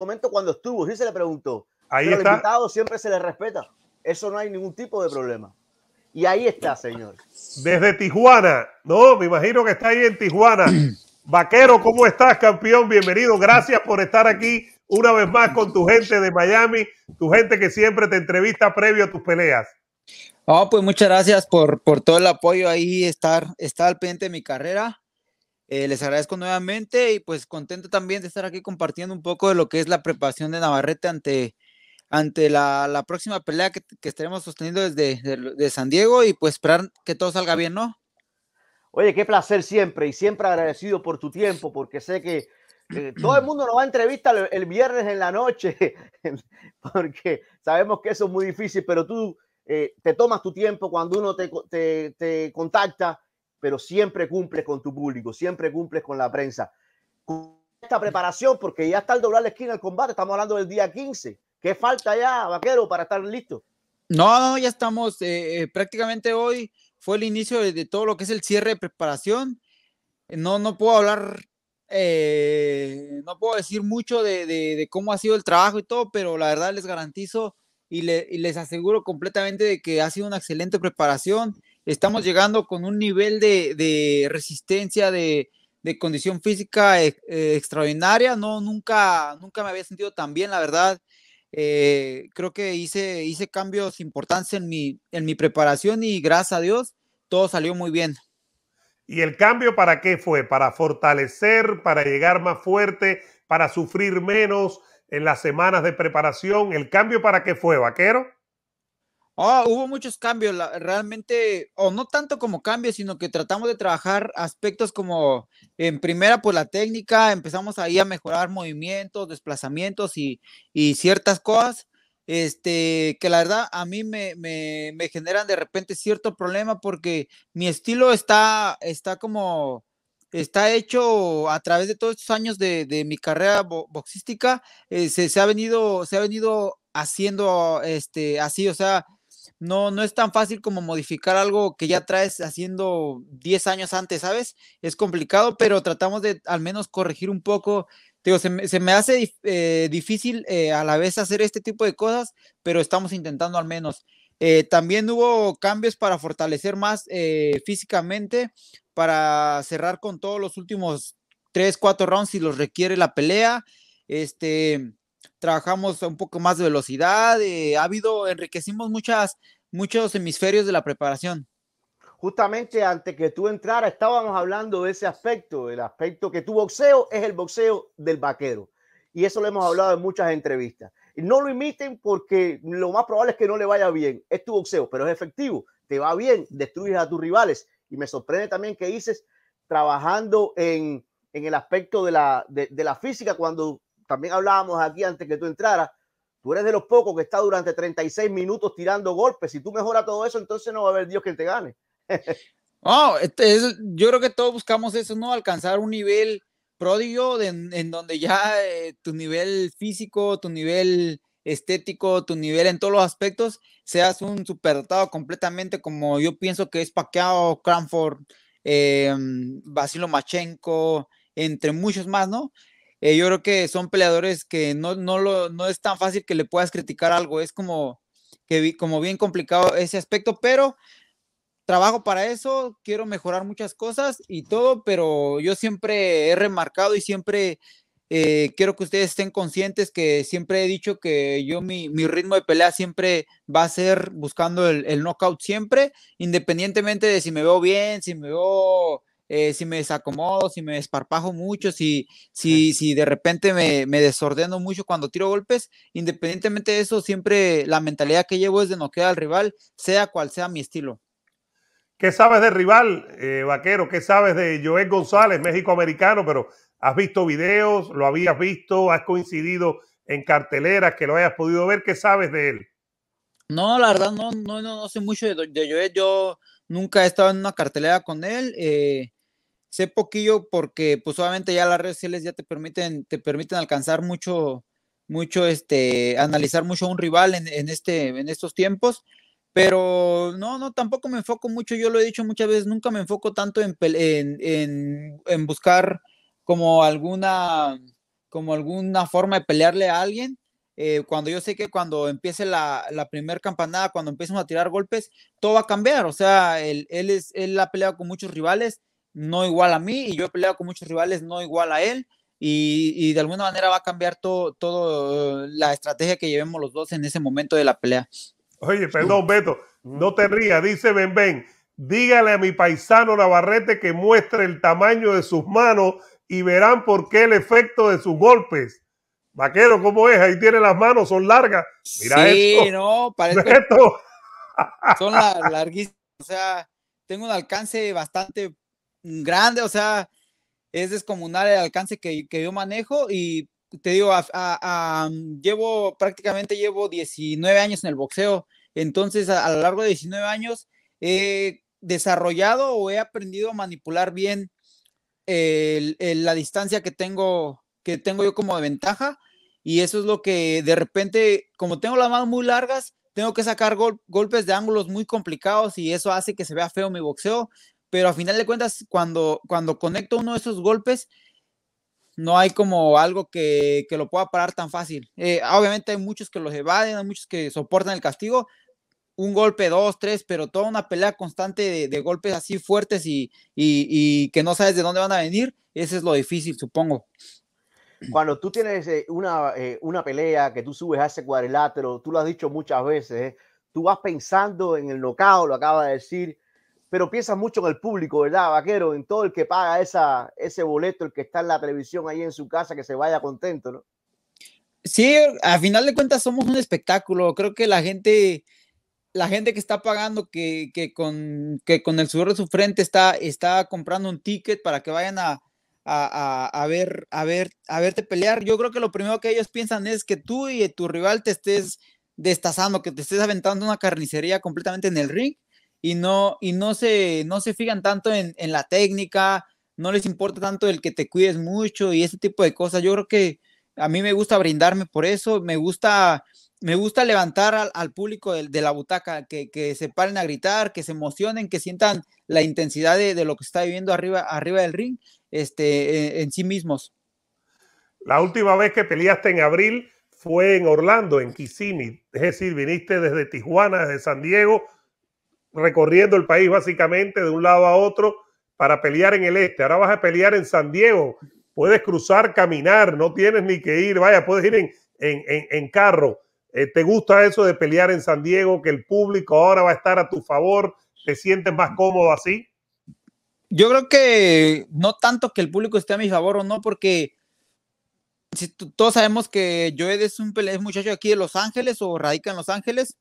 momento cuando estuvo, si se le preguntó. Ahí pero está. siempre se le respeta. Eso no hay ningún tipo de problema. Y ahí está, señor. Desde Tijuana, no, me imagino que está ahí en Tijuana. Vaquero, ¿cómo estás, campeón? Bienvenido. Gracias por estar aquí una vez más con tu gente de Miami, tu gente que siempre te entrevista previo a tus peleas. Ah, pues muchas gracias por, todo el apoyo ahí, estar, estar al pendiente de mi carrera. Eh, les agradezco nuevamente y pues contento también de estar aquí compartiendo un poco de lo que es la preparación de Navarrete ante, ante la, la próxima pelea que, que, estaremos sosteniendo desde de, San Diego y pues esperar que todo salga bien, ¿no? Oye, qué placer siempre y siempre agradecido por tu tiempo porque sé que todo el mundo nos va a entrevistar el, viernes en la noche porque sabemos que eso es muy difícil, pero tú eh, te tomas tu tiempo cuando uno te, te, te contacta pero siempre cumples con tu público, siempre cumples con la prensa. Esta preparación, porque ya está el doblar la esquina del combate, estamos hablando del día 15. ¿Qué falta ya, vaquero, para estar listo? No, no, ya estamos. Eh, eh, prácticamente hoy fue el inicio de, todo lo que es el cierre de preparación. No, no puedo hablar, eh, no puedo decir mucho de, cómo ha sido el trabajo y todo, pero la verdad les garantizo y les aseguro completamente de que ha sido una excelente preparación estamos llegando con un nivel de, resistencia, de, condición física eh, eh, extraordinaria. No, nunca, nunca me había sentido tan bien, la verdad. Eh, creo que hice, cambios importantes en mi preparación y gracias a Dios todo salió muy bien. ¿Y el cambio para qué fue? ¿Para fortalecer, para llegar más fuerte, para sufrir menos en las semanas de preparación? ¿El cambio para qué fue, vaquero? Ah, hubo muchos cambios, realmente, o no tanto como cambios, sino que tratamos de trabajar aspectos como en primera, pues la técnica, empezamos ahí a mejorar movimientos, desplazamientos y, y ciertas cosas, este, que la verdad a mí me, me, me, generan de repente cierto problema porque mi estilo está, está como, está hecho a través de todos estos años de, de mi carrera boxística, eh, se, se, ha venido, se ha venido haciendo este, así, o sea, no, no es tan fácil como modificar algo que ya traes haciendo 10 años antes, ¿sabes? Es complicado, pero tratamos de al menos corregir un poco. se, me, hace eh, difícil eh, a la vez hacer este tipo de cosas, pero estamos intentando al menos. Eh, también hubo cambios para fortalecer más físicamente, para cerrar con todos los últimos 3, 4 rounds si los requiere la pelea. Este, trabajamos un poco más de velocidad, eh, ha habido, enriquecimos muchas, muchos hemisferios de la preparación. Justamente antes que tú entraras, estábamos hablando de ese aspecto, el aspecto que tu boxeo es el boxeo del vaquero. Y eso lo hemos hablado en muchas entrevistas. No lo imiten porque lo más probable es que no le vaya bien. Es tu boxeo, pero es efectivo. Te va bien, destruyes a tus rivales. Y me sorprende también que dices, trabajando en, en el aspecto de la, de, de la física, cuando también hablábamos aquí antes que tú entraras, tú eres de los pocos que está durante 36 minutos tirando golpes. Si tú mejoras todo eso, entonces no va a haber Dios que te gane. oh, yo creo que todos buscamos eso, ¿no? Alcanzar un nivel pródigo en donde ya eh, tu nivel físico, tu nivel estético, tu nivel en todos los aspectos, seas un superdotado completamente como yo pienso que es Pacquiao, Cranford, eh, em, Machenko, entre muchos más, ¿no? Eh, yo creo que son peleadores que no, no, es tan fácil que le puedas criticar algo, es como, que, como bien complicado ese aspecto, pero trabajo para eso, quiero mejorar muchas cosas y todo, pero yo siempre he remarcado y siempre eh, quiero que ustedes estén conscientes que siempre he dicho que yo mi, ritmo de pelea siempre va a ser buscando el, el, knockout siempre, independientemente de si me veo bien, si me veo eh, si me desacomodo, si me desparpajo mucho, si, si, si de repente me, me, desordeno mucho cuando tiro golpes, independientemente de eso, siempre la mentalidad que llevo es de no queda al rival, sea cual sea mi estilo. ¿Qué sabes del rival, eh, Vaquero? ¿Qué sabes de Joel González, México-americano? Pero has visto videos, lo habías visto, has coincidido en carteleras que lo hayas podido ver. ¿Qué sabes de él? No, la verdad, no, no, sé mucho de, Joel. Yo nunca he estado en una cartelera con él. Eh, sé poquillo porque pues obviamente ya las redes sociales ya te permiten, te permiten alcanzar mucho, mucho, este, analizar mucho a un rival en, este, en estos tiempos. Pero no, no, tampoco me enfoco mucho, yo lo he dicho muchas veces, nunca me enfoco tanto en, en, en, buscar como alguna, como alguna forma de pelearle a alguien. Eh, cuando yo sé que cuando empiece la, la primera campanada, cuando empiecen a tirar golpes, todo va a cambiar. O sea, él, es, él ha peleado con muchos rivales, no igual a mí y yo he peleado con muchos rivales no igual a él y, de alguna manera va a cambiar todo, todo la estrategia que llevemos los dos en ese momento de la pelea. Oye, perdón, Beto, no te rías, dice Ben Ben, dígale a mi paisano Navarrete que muestre el tamaño de sus manos y verán por qué el efecto de sus golpes. Vaquero, ¿cómo es? Ahí tiene las manos, son largas. Mira sí, no, parece Beto. son larguísimas. O sea, tengo un alcance bastante grande, o sea, es descomunal el alcance que, yo manejo y te digo, llevo prácticamente llevo 19 años en el boxeo, entonces a, lo largo de 19 años he desarrollado o he aprendido a manipular bien la distancia que tengo, que tengo yo como de ventaja y eso es lo que de repente, como tengo las manos muy largas, tengo que sacar golpes de ángulos muy complicados y eso hace que se vea feo mi boxeo pero a final de cuentas, cuando, cuando conecto uno de esos golpes, no hay como algo que, lo pueda parar tan fácil. Eh, obviamente hay muchos que los evaden, hay muchos que soportan el castigo, un golpe, dos, tres, pero toda una pelea constante de, golpes así fuertes y, que no sabes de dónde van a venir, ese es lo difícil, supongo. Cuando tú tienes eh, eh, una, pelea que tú subes a ese cuadrilátero, tú lo has dicho muchas veces, tú vas pensando en el nocao, lo acaba de decir pero piensas mucho en el público, ¿verdad, vaquero? En todo el que paga ese boleto, el que está en la televisión ahí en su casa, que se vaya contento, ¿no? Sí, a final de cuentas somos un espectáculo. Creo que la gente, la gente que está pagando, que, con, el sudor de su frente está, está comprando un ticket para que vayan a, ver, a, ver, a verte pelear. Yo creo que lo primero que ellos piensan es que tú y tu rival te estés destazando, que te estés aventando una carnicería completamente en el ring y no, y no, se, no se fijan tanto en, en la técnica, no les importa tanto el que te cuides mucho y ese tipo de cosas. Yo creo que a mí me gusta brindarme por eso, me gusta, me gusta levantar al, público de, la butaca, que, que, se paren a gritar, que se emocionen, que sientan la intensidad de, de lo que está viviendo arriba, arriba del ring este, en, en, sí mismos. La última vez que peleaste en abril fue en Orlando, en Kissimmee, es decir, viniste desde Tijuana, desde San Diego, recorriendo el país básicamente de un lado a otro para pelear en el este. Ahora vas a pelear en San Diego. Puedes cruzar, caminar, no tienes ni que ir, vaya, puedes ir en, carro. Eh, ¿Te gusta eso de pelear en San Diego, que el público ahora va a estar a tu favor? ¿Te sientes más cómodo así? Yo creo que no tanto que el público esté a mi favor o no, porque todos sabemos que Joed es es un muchacho aquí de Los Ángeles o radica en Los Ángeles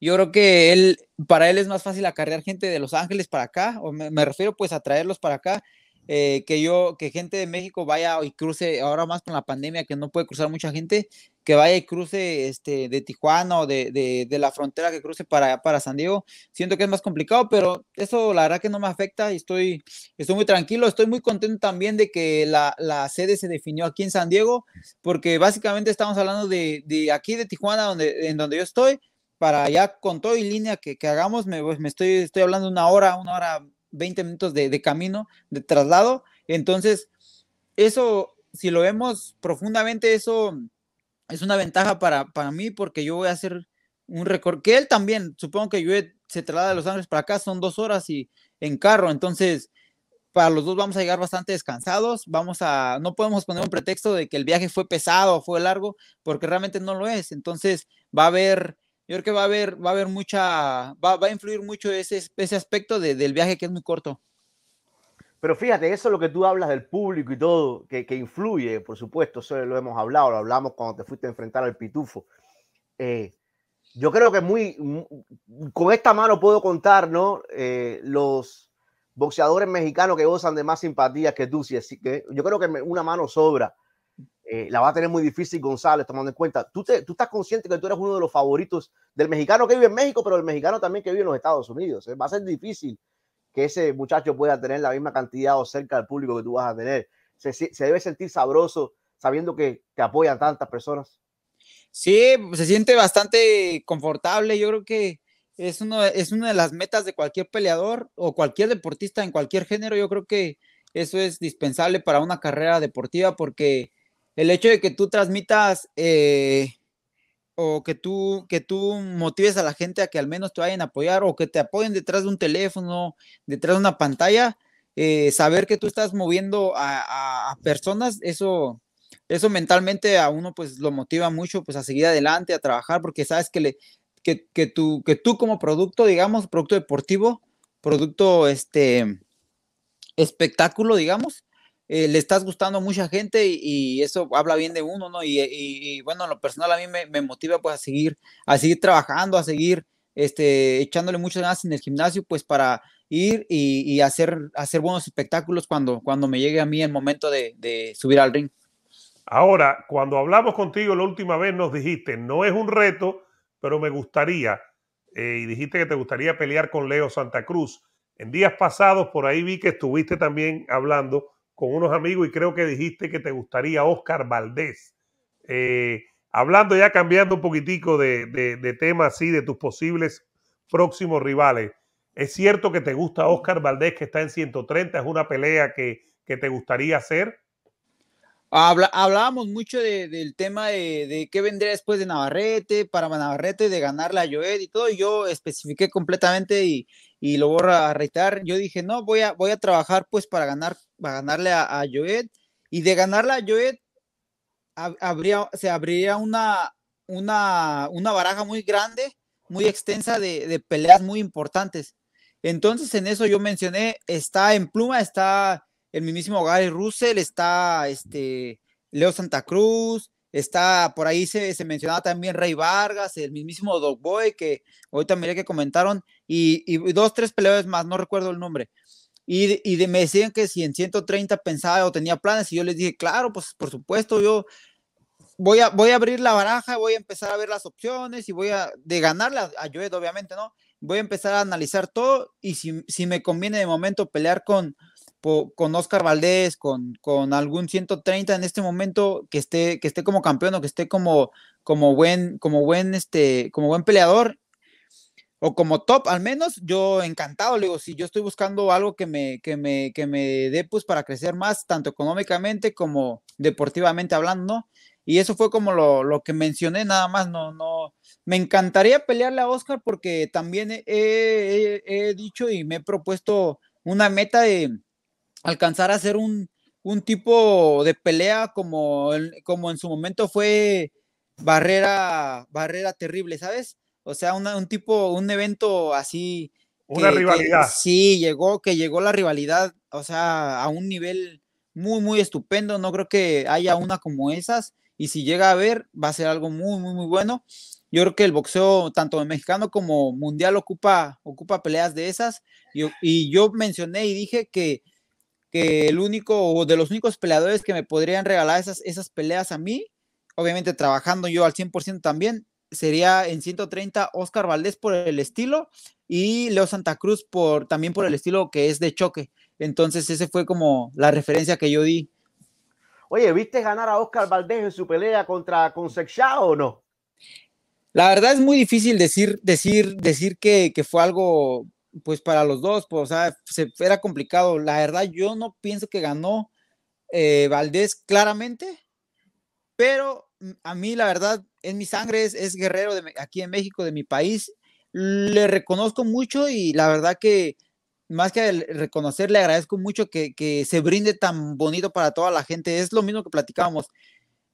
yo creo que él, para él es más fácil acarrear gente de Los Ángeles para acá, o me, refiero pues a traerlos para acá, eh, que yo, que gente de México vaya y cruce, ahora más con la pandemia que no puede cruzar mucha gente, que vaya y cruce este, de Tijuana o de, la frontera que cruce para, para San Diego. Siento que es más complicado, pero eso la verdad que no me afecta y estoy, estoy muy tranquilo, estoy muy contento también de que la, la sede se definió aquí en San Diego, porque básicamente estamos hablando de, de aquí de Tijuana, donde, en donde yo estoy, para allá con todo y línea que, hagamos, me, pues, me estoy, estoy hablando una hora, una hora, 20 minutos de, camino, de traslado. Entonces, eso, si lo vemos profundamente, eso es una ventaja para, para mí porque yo voy a hacer un récord, que él también, supongo que yo se traslada de Los Ángeles para acá, son dos horas y en carro, entonces para los dos vamos a llegar bastante descansados, vamos a, no podemos poner un pretexto de que el viaje fue pesado, fue largo, porque realmente no lo es, entonces va a haber yo creo que va a haber, va a haber mucha, va, va a influir mucho ese, ese aspecto de, del viaje que es muy corto. Pero fíjate, eso es lo que tú hablas del público y todo, que, que influye, por supuesto, eso lo hemos hablado, lo hablamos cuando te fuiste a enfrentar al pitufo. Eh, yo creo que muy, mm, con esta mano puedo contar, ¿no? Eh, los boxeadores mexicanos que gozan de más simpatías que tú, que yo creo que una mano sobra eh, la va a tener muy difícil González, tomando en cuenta. ¿Tú, te, tú estás consciente que tú eres uno de los favoritos del mexicano que vive en México, pero el mexicano también que vive en los Estados Unidos. ¿eh? Va a ser difícil que ese muchacho pueda tener la misma cantidad o cerca del público que tú vas a tener. Se, se debe sentir sabroso sabiendo que te apoyan tantas personas. Sí, se siente bastante confortable. Yo creo que es, uno, es una de las metas de cualquier peleador o cualquier deportista en cualquier género. Yo creo que eso es dispensable para una carrera deportiva porque el hecho de que tú transmitas eh, o que tú, que tú motives a la gente a que al menos te vayan a apoyar o que te apoyen detrás de un teléfono, detrás de una pantalla, eh, saber que tú estás moviendo a, personas, eso, eso mentalmente a uno pues lo motiva mucho pues a seguir adelante, a trabajar, porque sabes que, le, que, tú, que tú como producto, digamos, producto deportivo, producto, este, espectáculo, digamos, eh, le estás gustando a mucha gente y, eso habla bien de uno, ¿no? Y, bueno, lo personal a mí me, motiva pues a seguir, a seguir trabajando, a seguir este, echándole muchas ganas en el gimnasio, pues para ir y, hacer, hacer buenos espectáculos cuando, cuando me llegue a mí el momento de, subir al ring. Ahora, cuando hablamos contigo la última vez nos dijiste, no es un reto, pero me gustaría, eh, y dijiste que te gustaría pelear con Leo Santa Cruz. En días pasados, por ahí vi que estuviste también hablando con unos amigos y creo que dijiste que te gustaría Oscar Valdés. Eh, hablando ya, cambiando un poquitico de, de, tema así, de tus posibles próximos rivales. Es cierto que te gusta Oscar Valdés, que está en 130, es una pelea que, te gustaría hacer. Habla, hablábamos mucho del tema de, qué vendría después de Navarrete, para Navarrete, de ganarle a Joel y todo. Yo especifiqué completamente y, lo voy a reiterar. Yo dije, no, voy a, voy a trabajar pues para ganar va a ganarle a, Y de ganarle a Joet, habría, se abriría una, una, una baraja muy grande, muy extensa de, peleas muy importantes. Entonces, en eso yo mencioné, está en pluma, está el mismísimo Gary Russell, está este Leo Santa Cruz, está por ahí se, mencionaba también Rey Vargas, el mismísimo Dog Boy, que hoy también que comentaron, y, dos, tres peleas más, no recuerdo el nombre. Y, y de, me decían que si en 130 pensaba o tenía planes, y yo les dije, claro, pues por supuesto, yo voy a, voy a abrir la baraja, voy a empezar a ver las opciones y voy a, de ganarla a Lloyd, obviamente, ¿no? Voy a empezar a analizar todo y si, si me conviene de momento pelear con, con Oscar Valdés, con, con, algún 130 en este momento que esté, que esté como campeón o que esté como, como buen, como buen, este, como buen peleador o como top, al menos yo encantado, le digo, si yo estoy buscando algo que me, que me, que me dé pues para crecer más, tanto económicamente como deportivamente hablando, ¿no? Y eso fue como lo, que mencioné, nada más, no, no, me encantaría pelearle a Oscar porque también he, dicho y me he propuesto una meta de alcanzar a hacer un, un tipo de pelea como, como en su momento fue Barrera, Barrera Terrible, ¿sabes? O sea, un tipo, un evento así. Una rivalidad. sí, llegó, que llegó la rivalidad, o sea, a un nivel muy, muy estupendo. No creo que haya una como esas. Y si llega a haber, va a ser algo muy, muy, muy bueno. Yo creo que el boxeo, tanto mexicano como mundial, ocupa, ocupa peleas de esas. y yo mencioné y dije que, que el único o de los únicos peleadores que me podrían regalar esas, esas peleas a mí, obviamente trabajando yo al 100% también, sería en 130 Oscar Valdés por el estilo y Leo Santa Cruz por, también por el estilo que es de choque. Entonces, ese fue como la referencia que yo di. Oye, ¿viste ganar a Oscar Valdés en su pelea contra Concepción o no? La verdad es muy difícil decir, decir, decir que, fue algo, pues para los dos, pues, o sea, era complicado. La verdad, yo no pienso que ganó eh, Valdés claramente, pero mm, a mí la verdad es mi sangre, es, guerrero de, aquí en México, de mi país. Le reconozco mucho y la verdad que más que reconocer, le agradezco mucho que, se brinde tan bonito para toda la gente. Es lo mismo que platicábamos.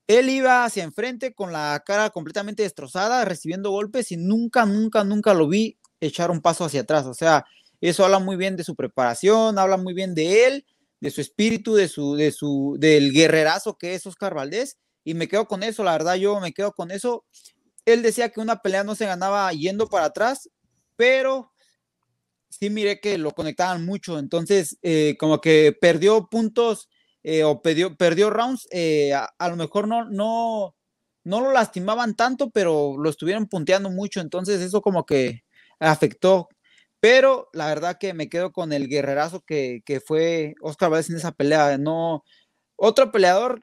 Él iba hacia enfrente con la cara completamente destrozada, recibiendo golpes y nunca, nunca, nunca lo vi echar un paso hacia atrás. O sea, eso habla muy bien de su preparación, habla muy bien de él, de su espíritu, de su, de su, del guerrerazo que es Oscar Valdés y me quedo con eso, la verdad yo me quedo con eso. Él decía que una pelea no se ganaba yendo para atrás, pero sí miré que lo conectaban mucho, entonces eh, como que perdió puntos eh, o perdió, rounds, eh, a, lo mejor no, no, no lo lastimaban tanto, pero lo estuvieron punteando mucho, entonces eso como que afectó. Pero la verdad que me quedo con el guerrerazo que, fue Oscar Valdez en esa pelea. No, otro peleador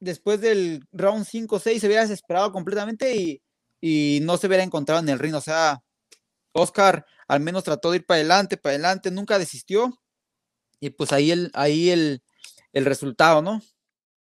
después del round 5-6 se hubiera desesperado completamente y, no se hubiera encontrado en el ring. O sea, Oscar al menos trató de ir para adelante, para adelante, nunca desistió. Y pues ahí el, ahí el resultado, ¿no?